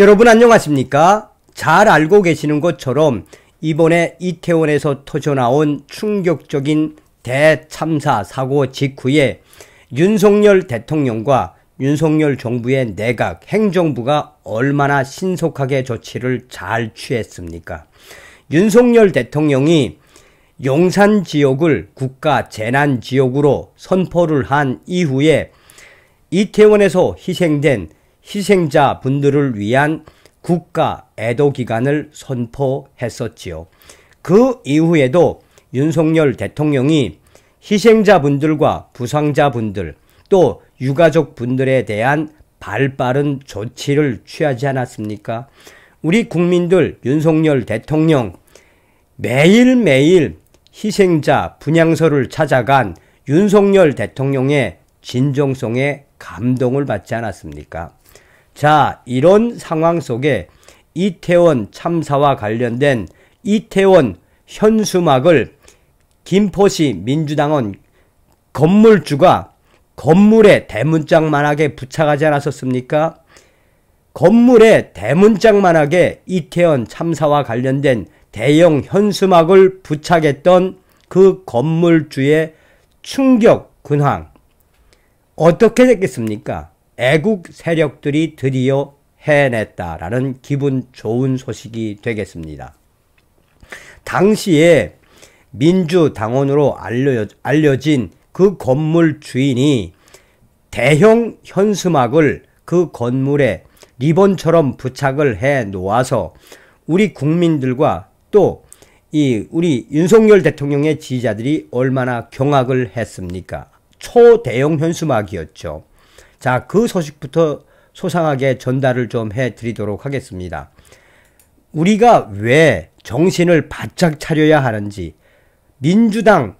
여러분 안녕하십니까? 잘 알고 계시는 것처럼 이번에 이태원에서 터져나온 충격적인 대참사 사고 직후에 윤석열 대통령과 윤석열 정부의 내각, 행정부가 얼마나 신속하게 조치를 잘 취했습니까? 윤석열 대통령이 용산 지역을 국가 재난 지역으로 선포를 한 이후에 이태원에서 희생된 희생자 분들을 위한 국가 애도 기간을 선포했었지요. 그 이후에도 윤석열 대통령이 희생자분들과 부상자분들 또 유가족분들에 대한 발빠른 조치를 취하지 않았습니까? 우리 국민들 윤석열 대통령 매일매일 희생자 분향소를 찾아간 윤석열 대통령의 진정성에 감동을 받지 않았습니까? 자, 이런 상황 속에 이태원 참사와 관련된 이태원 현수막을 김포시 민주당원 건물주가 건물에 대문짝만하게 부착하지 않았었습니까? 건물에 대문짝만하게 이태원 참사와 관련된 대형 현수막을 부착했던 그 건물주의 충격 근황 어떻게 됐겠습니까? 애국 세력들이 드디어 해냈다라는 기분 좋은 소식이 되겠습니다. 당시에 민주당원으로 알려, 알려진 그 건물 주인이 대형 현수막을 그 건물에 리본처럼 부착을 해 놓아서 우리 국민들과 또 이 우리 윤석열 대통령의 지지자들이 얼마나 경악을 했습니까? 초대형 현수막이었죠. 자, 그 소식부터 소상하게 전달을 좀 해 드리도록 하겠습니다. 우리가 왜 정신을 바짝 차려야 하는지, 민주당,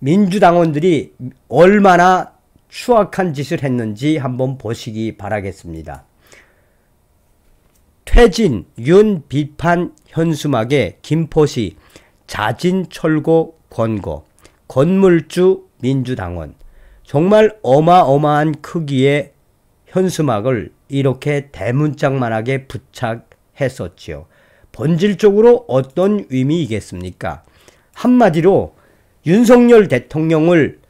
민주당원들이 얼마나 추악한 짓을 했는지 한번 보시기 바라겠습니다. 퇴진, 윤 비판 현수막에 김포시 자진 철거 권고, 건물주 민주당원, 정말 어마어마한 크기의 현수막을 이렇게 대문짝만하게 부착했었지요. 본질적으로 어떤 의미이겠습니까? 한마디로 윤석열 대통령을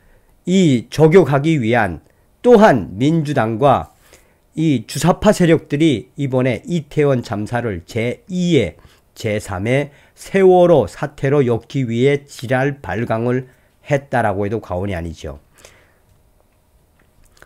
이 저격하기 위한 또한 민주당과 이 주사파 세력들이 이번에 이태원 잠사를 제2의 제3의 세월호 사태로 엮기 위해 지랄 발광을 했다라고 해도 과언이 아니죠.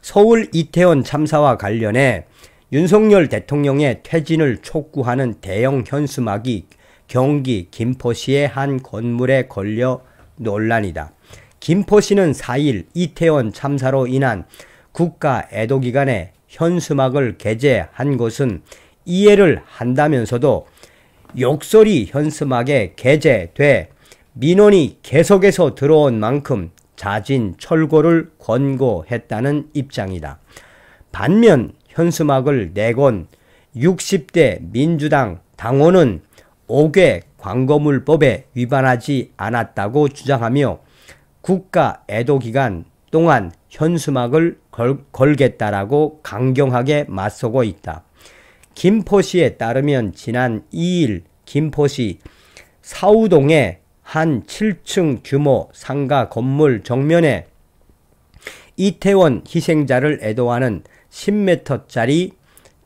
서울 이태원 참사와 관련해 윤석열 대통령의 퇴진을 촉구하는 대형 현수막이 경기 김포시의 한 건물에 걸려 논란이다. 김포시는 4일 이태원 참사로 인한 국가 애도기간에 현수막을 게재한 것은 이해를 한다면서도 욕설이 현수막에 게재돼 민원이 계속해서 들어온 만큼 자진 철거를 권고했다는 입장이다. 반면 현수막을 내건 60대 민주당 당원은 5개 광고물법에 위반하지 않았다고 주장하며 국가 애도 기간 동안 현수막을 걸, 걸겠다라고 강경하게 맞서고 있다. 김포시에 따르면 지난 2일 김포시 사우동의 한 7층 규모 상가 건물 정면에 이태원 희생자를 애도하는 10m짜리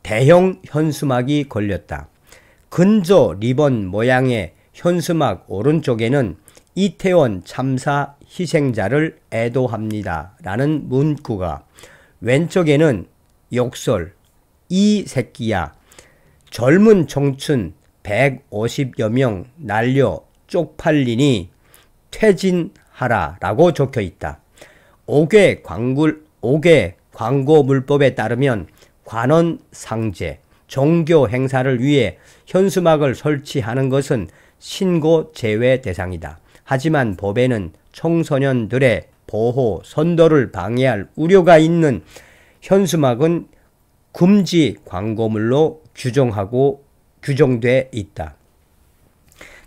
대형 현수막이 걸렸다. 근조 리본 모양의 현수막 오른쪽에는 이태원 참사 희생자를 애도합니다. 라는 문구가 왼쪽에는 욕설, 이 새끼야, 젊은 청춘 150여 명 날려 쪽팔리니 퇴진하라라고 적혀 있다. 5개 광고 5개 광고 물법에 따르면 관원 상제, 종교 행사를 위해 현수막을 설치하는 것은 신고 제외 대상이다. 하지만 법에는 청소년들의 보호, 선도를 방해할 우려가 있는 현수막은 금지 광고물로 규정하고 규정돼 있다.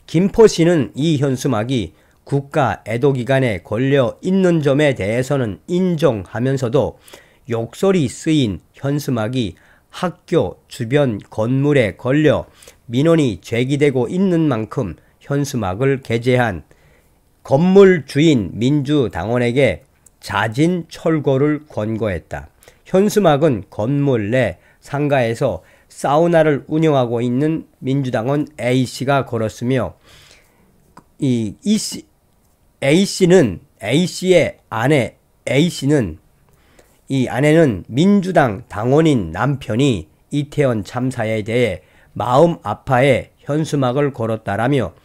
김포시는 이 현수막이 국가 애도기관에 걸려 있는 점에 대해서는 인정하면서도 욕설이 쓰인 현수막이 학교 주변 건물에 걸려 민원이 제기되고 있는 만큼 현수막을 게재한 건물 주인 민주당원에게 자진 철거를 권고했다. 현수막은 건물 내 상가에서 사우나를 운영하고 있는 민주당원 A씨가 걸었으며 이 E씨, A씨는 A씨의 아내 A씨는 이 아내는 민주당 당원인 남편이 이태원 참사에 대해 마음 아파해 현수막을 걸었다라며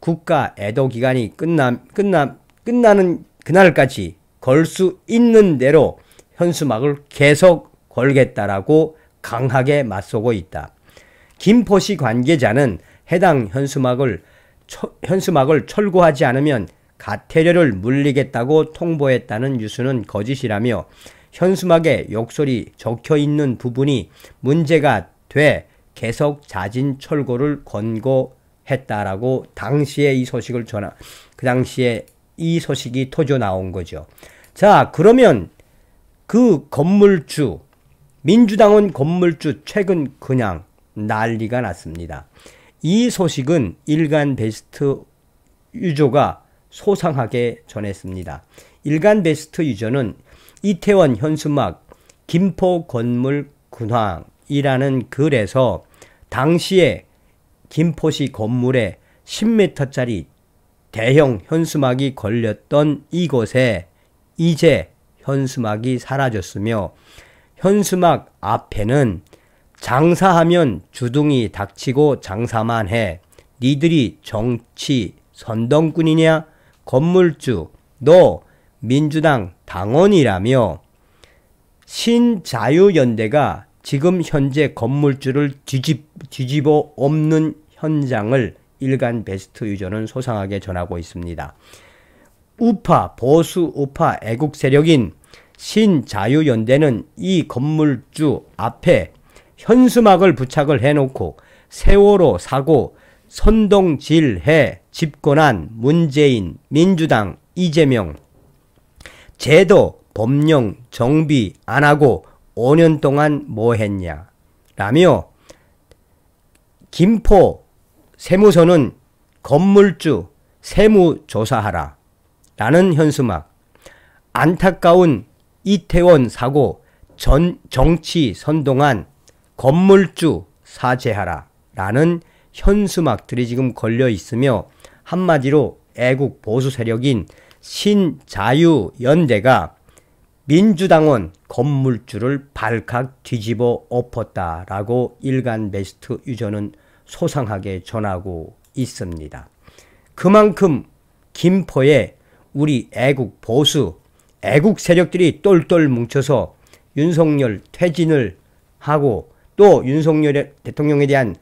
국가 애도 기간이 끝나, 끝나, 끝나는 그날까지 걸 수 있는 대로 현수막을 계속 걸겠다라고 강하게 맞서고 있다. 김포시 관계자는 해당 현수막을 처, 현수막을 철거하지 않으면 가태료를 물리겠다고 통보했다는 뉴스는 거짓이라며 현수막에 욕설이 적혀 있는 부분이 문제가 돼 계속 자진 철거를 권고했다라고 당시에 이 소식을 전하 그 당시에 이 소식이 터져 나온 거죠. 자 그러면 그 건물주 민주당은 건물주 최근 그냥 난리가 났습니다. 이 소식은 일간 베스트 유조가 소상하게 전했습니다. 일간 베스트 유저는 이태원 현수막 김포 건물 근황이라는 글에서 당시에 김포시 건물에 10m짜리 대형 현수막이 걸렸던 이곳에 이제 현수막이 사라졌으며 현수막 앞에는 장사하면 주둥이 닥치고 장사만 해. 니들이 정치 선동꾼이냐? 건물주, 너 민주당 당원이라며 신자유연대가 지금 현재 건물주를 뒤집, 뒤집어 엎는 현장을 일간 베스트 유저는 소상하게 전하고 있습니다. 우파, 보수 우파 애국 세력인 신자유연대는 이 건물주 앞에 현수막을 부착을 해놓고 세월호 사고 선동질해 집권한 문재인, 민주당, 이재명 제도, 법령, 정비 안 하고 5년 동안 뭐 했냐 라며 김포 세무서는 건물주 세무조사하라 라는 현수막 안타까운 이태원 사고 전 정치 선동한 건물주 사죄하라 라는 현수막들이 지금 걸려 있으며 한마디로 애국 보수 세력인 신자유연대가 민주당원 건물주를 발칵 뒤집어 엎었다라고 일간 베스트 유저는 소상하게 전하고 있습니다. 그만큼 김포에 우리 애국 보수 애국 세력들이 똘똘 뭉쳐서 윤석열 퇴진을 하고 또 윤석열 대통령에 대한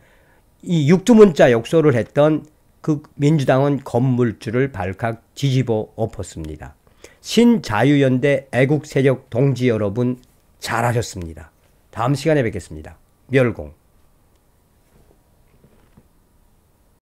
이 육두문자 역설을 했던 그 민주당은 건물주를 발칵 뒤집어 엎었습니다. 신자유연대 애국 세력 동지 여러분 잘하셨습니다. 다음 시간에 뵙겠습니다. 멸공.